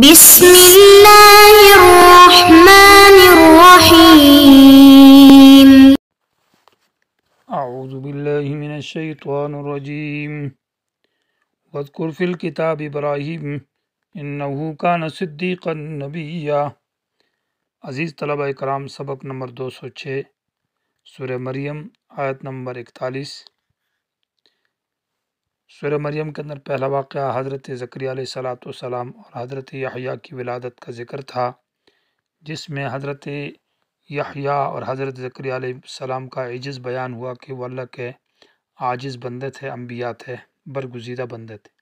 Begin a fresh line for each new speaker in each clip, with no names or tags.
بسم الله الرحمن الرحيم أعوذ بالله من الشيطان الرجيم واذكر في الكتاب إبراهيم إنه كان صديقا نبيا عزيز طلبة कराम سبق نمبر 206 سورة مريم आयत نمبر 41 सूर मरियम के अंदर पहला वाक़ हज़रत ज़क्रिया सलातम और हज़रत यहिया की विलादत का ज़िक्र था जिसमें हज़रत यहिया और हज़रत ज़क्रिया सलाम का एजज़ बयान हुआ कि वो अल्लाह के आजिज़ बंदे थे अम्बिया थे बरगुजीदा बंदे थे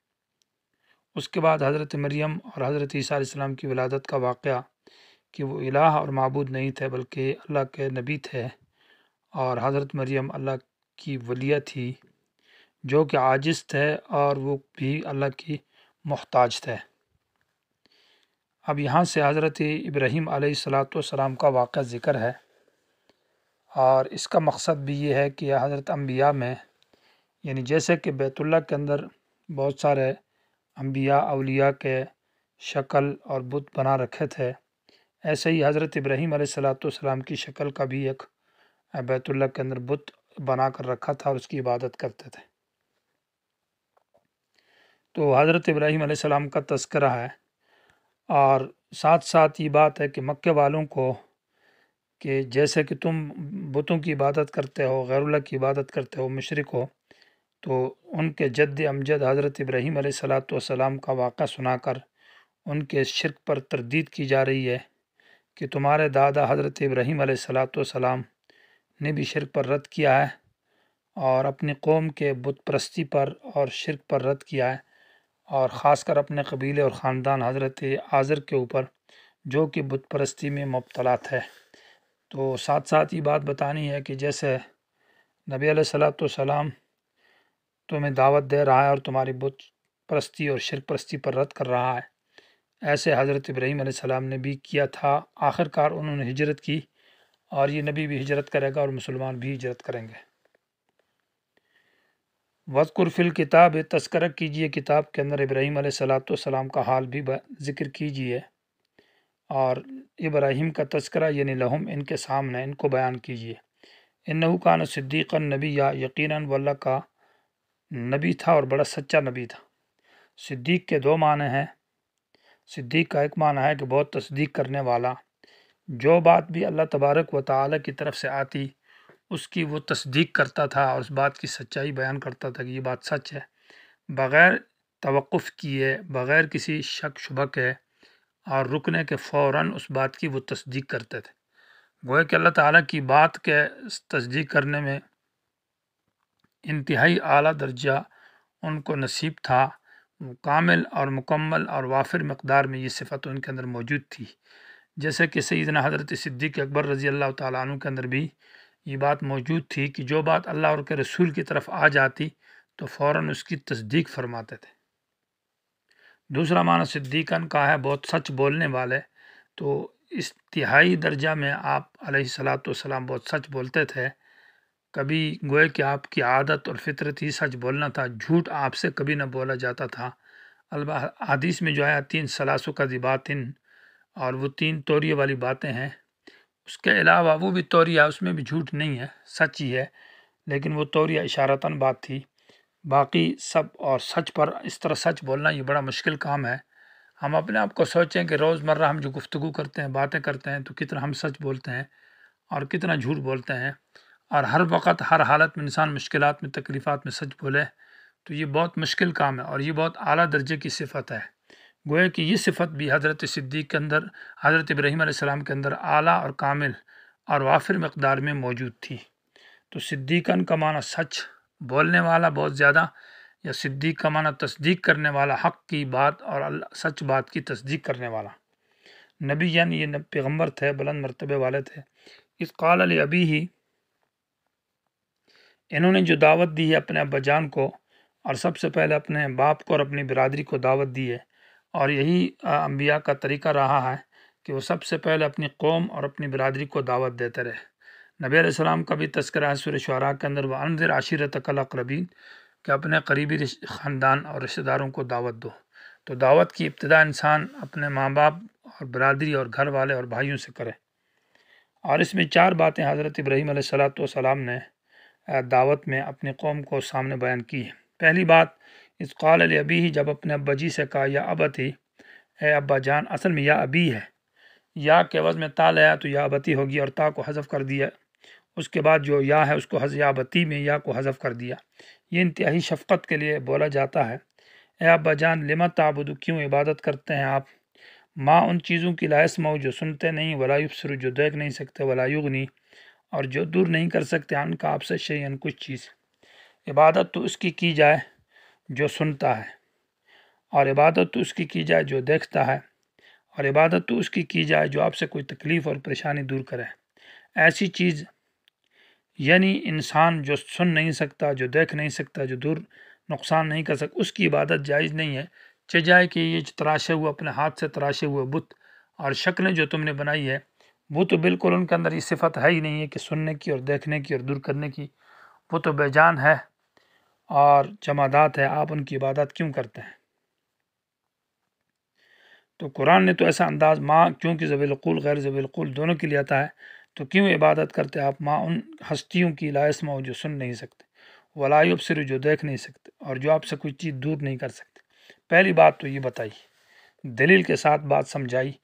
उसके बाद हज़रत मरियम और हज़रत ईसीम की विलादत का वाक़ कि वो इलाह और मबूद नहीं थे बल्कि अल्लाह के नबी थे और हज़रत मरियम अल्लाह की वलिया थी जो कि आजिज़ थे और वो भी अल्लाह की मोहताज थे अब यहाँ से हज़रत इब्राहीम सलाम का वाक़ ज़िक्र है और इसका मकसद भी ये है कि हज़रत अम्बिया में यानी जैसे कि बैतुल्ला के अंदर बहुत सारे अम्बिया अलिया के शक्ल और बुत बना रखे थे ऐसे ही हज़रत इब्राहीम सलाम की शक्ल का भी एक बैतुल्ला के अंदर बुत बना कर रखा था और उसकी इबादत करते थे तो हज़रत इब्राहीम सलाम का तस्करा है और साथ साथ ये बात है कि मक्के वालों को कि जैसे कि तुम बुतों की इबादत करते हो गैरुल्ला की इबादत करते हो मशरक हो तो उनके जद अमजद हज़रत इब्राहीम सलाम का वाक़ा सुनाकर उनके शिरक पर तरदीद की जा रही है कि तुम्हारे दादा हज़रत इब्राहीम सलाम ने भी शिरक पर रद्द किया है और अपनी कौम के बुत परस्ती पर और शिरक पर रद्द किया है और ख़ास कर अपने कबीले और ख़ानदान हज़रत आज़र के ऊपर जो कि बुत परस्ती में मुबतला थे तो साथ साथ ये बात बतानी है कि जैसे नबी सलाम तुम्हें दावत दे रहा है और तुम्हारी बुत परस्ती और शिरक परस्ती पर रद्द कर रहा है ऐसे हज़रत इब्राहीम सलाम ने भी किया था आखिरकार उन्होंने हिजरत की और ये नबी भी हिजरत करेगा और मुसलमान भी हिजरत करेंगे वस्कुर फिल किताब तस्कर कीजिए किताब के अंदर इब्राहीम सलाम का हाल भी ज़िक्र कीजिए और इब्राहीम का तस्करा यानी लहम इनके सामने इनको बयान कीजिए इन कान सिद्दीक़ नबी या यकीन वल्ला का नबी था और बड़ा सच्चा नबी था सिद्दीक़ के दो माने हैं सिद्दीक़ का एक माना है कि बहुत तस्दीक करने वाला जो बात भी अल्लाह तबारक व ताली की तरफ से आती उसकी वो तस्दीक करता था और उस बात की सच्चाई बयान करता था कि ये बात सच है बग़ैर तवक़ुफ़ किए बग़ैर किसी शक शुबह के और रुकने के फ़ौर उस बात की वो तस्दीक करते थे गोया कि अल्लाह ताला की बात के तस्दीक करने में इंतहाई आला दर्जा उनको नसीब था कामिल और मुकम्मल और वाफिर मकदार में ये सिफत उनके अंदर मौजूद थी जैसे कि सईदना हज़रत सिद्दीक अकबर रज़ी अल्लाह तु के अंदर भी ये बात मौजूद थी कि जो बात अल्लाह और के रसूल की तरफ आ जाती तो फ़ौर उसकी तस्दीक फरमाते थे दूसरा माना सिद्दीकन का है बहुत सच बोलने वाले तो इस तिहाई दर्जा में आप सलाम बहुत सच बोलते थे कभी गोए कि आपकी आदत और फितरत ही सच बोलना था झूठ आपसे कभी ना बोला जाता था अलबा हदीस में जो आया तीन सलासों का दिबातिन और वो तीन तोरी वाली बातें हैं उसके अलावा वो भी तौरिया उसमें भी झूठ नहीं है सच ही है लेकिन वो तौरिया इशारतन बात थी बाकी सब और सच पर इस तरह सच बोलना ये बड़ा मुश्किल काम है हम अपने आप को सोचें कि रोज़मर्रा हम जो गुफ्तु करते हैं बातें करते हैं तो कितना हम सच बोलते हैं और कितना झूठ बोलते हैं और हर वक्त हर हालत में इंसान मुश्किल में तकलीफ़ात में सच बोले तो ये बहुत मुश्किल काम है और ये बहुत अली दर्जे की सिफत है गोया कि ये सिफत भी हज़रत सिद्दीक के अंदर हज़रत इब्राहीम के अंदर आला और कामिल और वाफिर मकदार में मौजूद थी तो सिद्दीकन का माना सच बोलने वाला बहुत ज़्यादा या सिद्दीक का माना तस्दीक करने वाला हक़ की बात और सच बात की तस्दीक करने वाला नबी यानि ये पैगम्बर थे बुलंद मरतबे वाले थे इस अली अभी ही इन्होंने जो दावत दी है अपने अब्बाजान को और सबसे पहले अपने बाप को और अपनी बिरादरी को दावत दी है और यही अम्बिया का तरीका रहा है कि वो सबसे पहले अपनी कौम और अपनी बरदरी को दावत देते रहे नबी सलाम का भी तस्करा है सुर शरा के अंदर वनजर अनजर तकल कल अकरबीन कि अपने करीबी ख़ानदान और रिश्तेदारों को दावत दो तो दावत की इब्तदा इंसान अपने माँ बाप और बरदरी और घर वाले और भाइयों से करें और इसमें चार बातें हज़रत सलात सलाम ने दावत में अपनी कौम को सामने बयान की है पहली बात इस कॉल अभी ही जब अपने अब्बा जी से कहा या अबती है अब्बा जान असल में या अबी है या के वज़ में ता लाया तो या अबती होगी और ता को हज़फ कर दिया उसके बाद जो या है उसको हज याबती में या को हज़फ कर दिया ये इंतहाई शफक़त के लिए बोला जाता है ए अब्बा जान लिमा ताबुद क्यों इबादत करते हैं आप माँ उन चीज़ों की लाइस मऊ जो सुनते नहीं वलायुब सुरु जो देख नहीं सकते वलायुग नहीं और जो दूर नहीं कर सकते उनका आपसे शेयन कुछ चीज़ इबादत तो उसकी की जाए जो सुनता है और इबादत तो उसकी की जाए जो देखता है और इबादत तो उसकी की जाए जो आपसे कोई तकलीफ़ और परेशानी दूर करे ऐसी चीज़ यानी इंसान जो सुन नहीं सकता जो देख नहीं सकता जो दूर नुकसान नहीं कर सकता उसकी इबादत जायज़ नहीं है चजाए कि ये तराशे हुए अपने हाथ से तराशे हुए बुत और शक्लें जो तुमने बनाई है वो तो बिल्कुल उनके अंदर ये सिफत है ही नहीं है कि सुनने की और देखने की और दूर करने की वो तो बेजान है और जमादात है आप उनकी इबादत क्यों करते हैं तो कुरान ने तो ऐसा अंदाज माँ क्योंकि ज़बीलकुल गैर ज़बीलकुल दोनों के लिए आता है तो क्यों इबादत करते आप माँ उन हस्तियों की लाइसमा जो सुन नहीं सकते वलायुब सिर जो देख नहीं सकते और जो आपसे कोई चीज़ दूर नहीं कर सकते पहली बात तो ये बताई दलील के साथ बात समझाई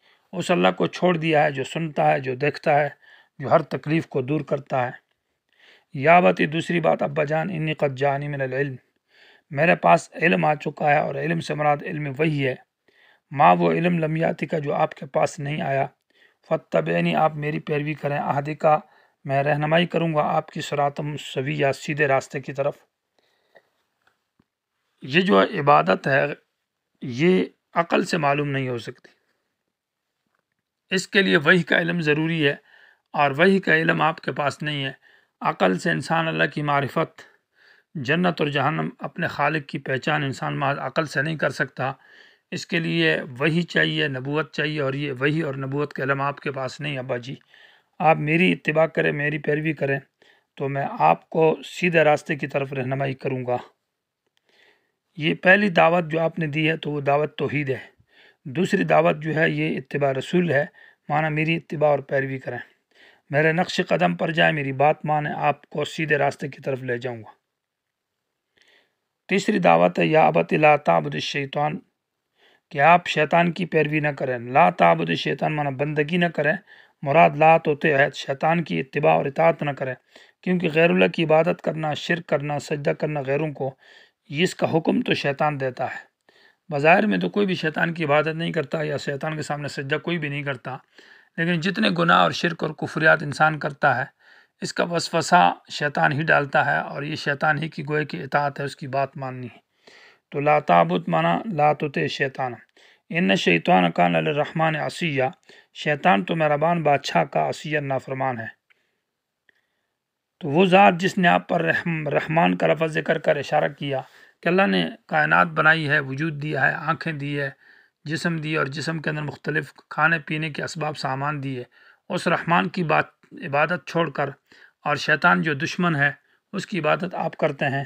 उस अल्लाह को छोड़ दिया है जो सुनता है जो देखता है जो हर तकलीफ़ को दूर करता है या बती दूसरी बात अब्बा जान इन्नी कद जानी मिनल इल्म मेरे पास इल्म आ चुका है और इल्म से मराद इल्म वही है माँ वो इल्म लमियाती का जो आपके पास नहीं आया फ़तबैनी आप मेरी पैरवी करें आहदे का मैं रहनमाई करूँगा आपकी सरातम सभी या सीधे रास्ते की तरफ ये जो इबादत है ये अकल से मालूम नहीं हो सकती इसके लिए वही का इलम ज़रूरी है और वही का इलम आपके पास नहीं है अक़ल से इंसान अल्लाह की मारिफत जन्नत और जहन्नम अपने खालिक की पहचान इंसान महज अक़ल से नहीं कर सकता इसके लिए वही चाहिए नबूत चाहिए और ये वही और नबूत के अलम आपके पास नहीं अब्बा जी आप मेरी इतबा करें मेरी पैरवी करें तो मैं आपको सीधे रास्ते की तरफ रहनमाई करूँगा ये पहली दावत जो आपने दी है तो वो दावत तोहद है दूसरी दावत जो है ये इतबा रसूल है माना मेरी इतबा और पैरवी करें मेरे नक्श कदम पर जाए मेरी बात माने आपको सीधे रास्ते की तरफ ले जाऊंगा तीसरी दावत है या अबत ला शैतान कि आप शैतान की पैरवी न करें ला ताबुद शैतान माना बंदगी न करें मुराद ला होते तो है शैतान की इतबा और इतात न करें क्योंकि गैरुल्ला की इबादत करना शिर करना सजदा करना गैरों को इसका हुक्म तो शैतान देता है बाज़ार में तो कोई भी शैतान की इबादत नहीं करता या शैतान के सामने सजदा कोई भी नहीं करता लेकिन जितने गुनाह और शिरक और कुफरियात इंसान करता है इसका वसवसा शैतान ही डालता है और ये शैतान ही की गोए की इतात है उसकी बात माननी है तो लाताबुत माना लातुत शैतान इन शैतान का नलरहमान आसिया शैतान तो मेहरबान बादशाह का आसिया नाफरमान है तो वो ज़ात जिसने आप पर रहम रहमान का लफा जिक्र कर इशारा किया कि अल्लाह ने कायनात बनाई है वजूद दिया है आँखें दी है जिसम दिए और जिसम के अंदर मुख्तलिफ़ खाने पीने के इसबाब सामान दिए उस रहमान की बात इबादत छोड़ कर और शैतान जो दुश्मन है उसकी इबादत आप करते हैं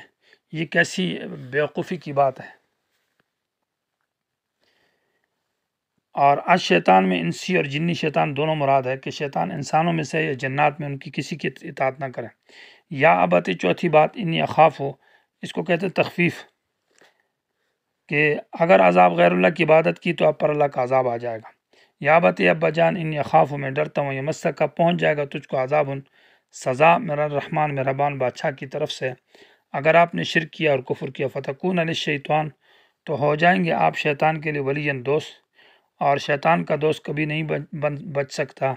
ये कैसी बेवकूफ़ी की बात है और आज शैतान में इंसी और जिन्नी शैतान दोनों मुराद है कि शैतान इंसानों में से या जन्नात में उनकी किसी की इतात ना करें या अबत चौथी बात इन्नी अखाफ हो इसको कहते हैं तखफीफ़ कि अगर अजाब गैरुल्ला की इबादत की तो आप पर अल्लाह का अजाब आ जाएगा या बत अब्बा जान इन यखाफ़ों में डरता हूँ मस्तक का पहुँच जाएगा तुझको अजाब उन सज़ा मेरा रहमान मेहरबान बादशाह की तरफ से अगर आपने शिर किया और कुफर किया फ़तकून अल शैतान तो हो जाएंगे आप शैतान के लिए वलीन दोस्त और शैतान का दोस्त कभी नहीं बच, बच सकता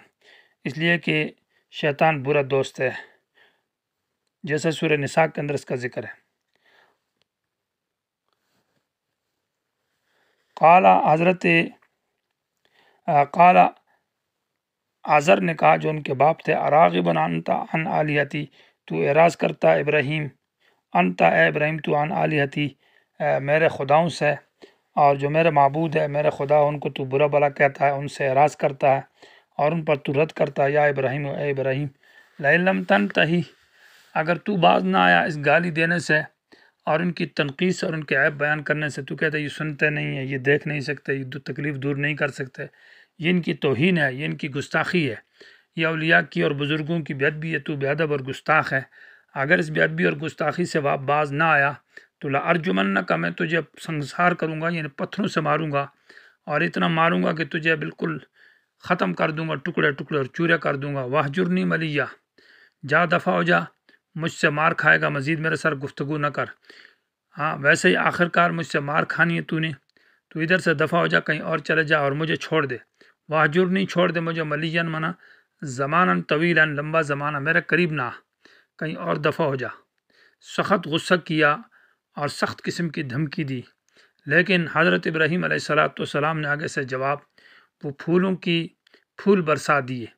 इसलिए कि शैतान बुरा दोस्त है जैसा सूर्य निसाक के अंदर इसका जिक्र है काला हज़रत काला आज़र ने कहा जो उनके बाप थे अरागिबन अनता अन हती तो एराज करता इब्राहिम अनता ए इब्राहिम तो अन हती मेरे खुदाओं से और जो मेरे मबूद है मेरे खुदा उनको तो बुरा भला कहता है उनसे एराज करता है और उन पर तो रद्द करता है या इब्राहिम ए इब्राहिम लम तन तही अगर तू बाज ना आया इस गाली देने से और उनकी तनखीस और उनके ऐप बयान करने से तो कहते ये सुनते नहीं है ये देख नहीं सकते ये तकलीफ़ दूर नहीं कर सकते ये इनकी तोहन है ये इनकी गुस्ताखी है यह अलिया की और बुज़ुर्गों की बेदबी है तो बेदब और गुस्ताख है अगर इस बेदबी और गुस्ताखी से वाप बाज ना आया तो ला अर्जुमन न का मैं तुझे संसार करूँगा यानी पत्थरों से मारूँगा और इतना मारूँगा कि तुझे बिल्कुल ख़त्म कर दूँगा टुकड़े टुकड़े और चूरे कर दूँगा वाह जुर्नी मलिया जा दफ़ा हो जा मुझसे मार खाएगा मज़ीद मेरे सर गुफ्तु न कर हाँ वैसे ही आखिरकार मुझसे मार खानी है तूने तू इधर से दफ़ा हो जा कहीं और चले जा और मुझे छोड़ दे वाहजुर नहीं छोड़ दे मुझे मलियन मना ज़माना तवीला लंबा ज़माना मेरे करीब ना कहीं और दफ़ा हो जा सख्त गुस्सा किया और सख्त किस्म की धमकी दी लेकिन हज़रत इब्राहीम सलाम ने आगे से जवाब वो फूलों की फूल बरसा दिए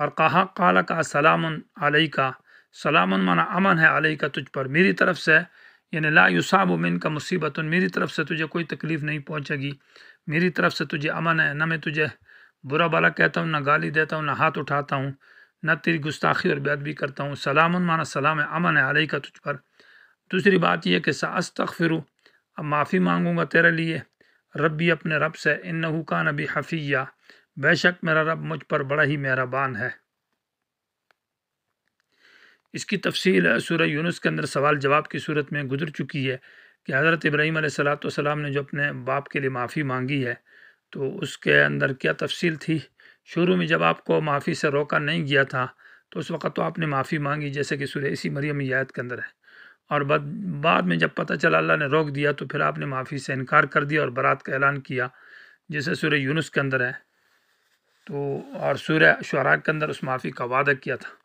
और कहा काला का सलाम का सलाम माना अमन है अलई का तुझ पर मेरी तरफ से यानी ला युसाब मिन का मुसीबत मेरी तरफ से तुझे कोई तकलीफ़ नहीं पहुँचेगी मेरी तरफ से तुझे अमन है ना मैं तुझे बुरा भला कहता हूँ ना गाली देता हूँ ना हाथ उठाता हूँ ना तेरी गुस्ताखी और बेदबी करता हूँ सलाम माना सलाम है अमन है अलई का तुझ पर दूसरी बात यह कि तक फिर अब माफ़ी मांगूँगा तेरे लिए रबी अपने रब से इन नहुका नबी हफ़िया बेशक मेरा रब मुझ पर बड़ा ही मेहरबान है इसकी तफसील सूर्य यूनुस के अंदर सवाल जवाब की सूरत में गुजर चुकी है कि हज़रत इब्राहीम सलाम ने जो अपने बाप के लिए माफ़ी मांगी है तो उसके अंदर क्या तफसील थी शुरू में जब आपको माफ़ी से रोका नहीं गया था तो उस वक़्त तो आपने माफ़ी मांगी जैसे कि सूर्य इसी मरियम याद के अंदर है और बाद में जब पता चला अल्लाह ने रोक दिया तो फिर आपने माफ़ी से इनकार कर दिया और बारात का ऐलान किया जैसे सूर्य यूनुस के अंदर है तो और सूर्य शुरा के अंदर उस माफ़ी का वादा किया था